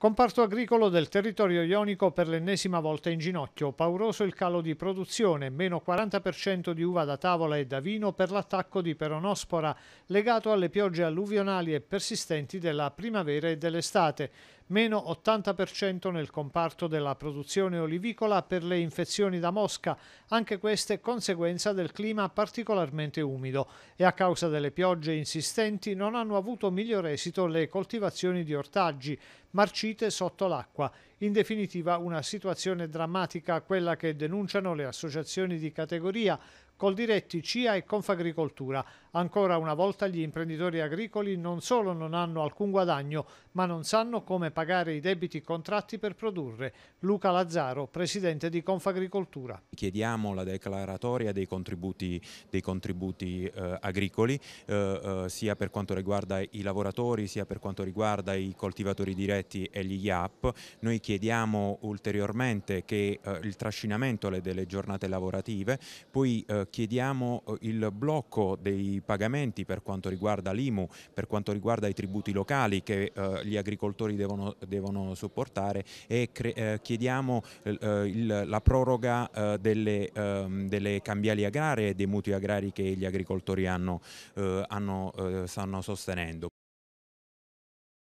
Comparto agricolo del territorio ionico per l'ennesima volta in ginocchio, pauroso il calo di produzione, meno 40% di uva da tavola e da vino per l'attacco di peronospora legato alle piogge alluvionali e persistenti della primavera e dell'estate, meno 80% nel comparto della produzione olivicola per le infezioni da mosca, anche queste conseguenza del clima particolarmente umido e a causa delle piogge insistenti non hanno avuto miglior esito le coltivazioni di ortaggi, marcini uscite sotto l'acqua. In definitiva una situazione drammatica quella che denunciano le associazioni di categoria Coldiretti, CIA e Confagricoltura. Ancora una volta gli imprenditori agricoli non solo non hanno alcun guadagno, ma non sanno come pagare i debiti contratti per produrre. Luca Lazzaro, presidente di Confagricoltura. Chiediamo la declaratoria dei contributi, dei contributi eh, agricoli, eh, eh, sia per quanto riguarda i lavoratori, sia per quanto riguarda i coltivatori diretti e gli IAP. Noi chiediamo ulteriormente che eh, il trascinamento delle giornate lavorative, poi eh, chiediamo eh, il blocco dei pagamenti per quanto riguarda l'IMU, per quanto riguarda i tributi locali che eh, gli agricoltori devono, devono sopportare e eh, chiediamo il, la proroga delle, ehm, delle, cambiali agrarie e dei mutui agrari che gli agricoltori hanno, hanno, stanno sostenendo.